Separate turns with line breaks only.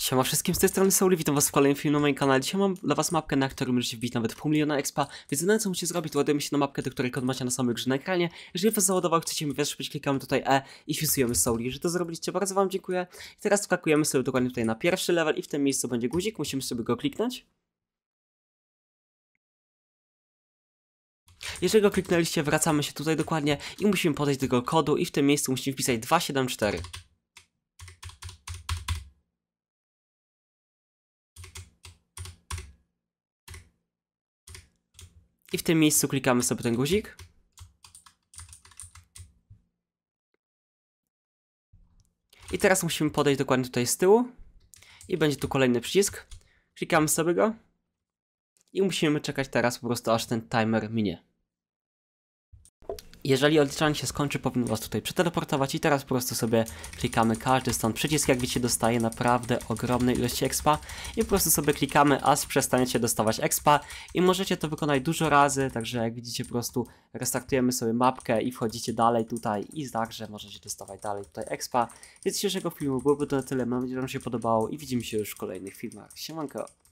Siema wszystkim, z tej strony Sauli, witam was w kolejnym filmie na moim kanale. Dzisiaj mam dla was mapkę, na której możecie wbić nawet pół miliona expa, więc na co musicie zrobić, to ładujemy się na mapkę, do której kod macie na samym grze na ekranie. Jeżeli was załadował, chcecie mi wesprzeć, klikamy tutaj E i fisujemy Sauli. że to zrobiliście, bardzo wam dziękuję. I teraz wskakujemy sobie dokładnie tutaj na pierwszy level i w tym miejscu będzie guzik, musimy sobie go kliknąć. Jeżeli go kliknęliście, wracamy się tutaj dokładnie i musimy podejść do tego kodu i w tym miejscu musimy wpisać 274. I w tym miejscu klikamy sobie ten guzik. I teraz musimy podejść dokładnie tutaj z tyłu. I będzie tu kolejny przycisk. Klikamy sobie go. I musimy czekać teraz po prostu aż ten timer minie jeżeli odliczanie się skończy, powinno was tutaj przeteleportować i teraz po prostu sobie klikamy każdy stąd przycisk, jak widzicie dostaje naprawdę ogromnej ilości expa i po prostu sobie klikamy, aż przestaniecie dostawać expa i możecie to wykonać dużo razy, także jak widzicie po prostu restartujemy sobie mapkę i wchodzicie dalej tutaj i także możecie dostawać dalej tutaj expa, więc dzisiejszego filmu byłoby to na tyle, mam nadzieję, że wam się podobało i widzimy się już w kolejnych filmach, siemanko!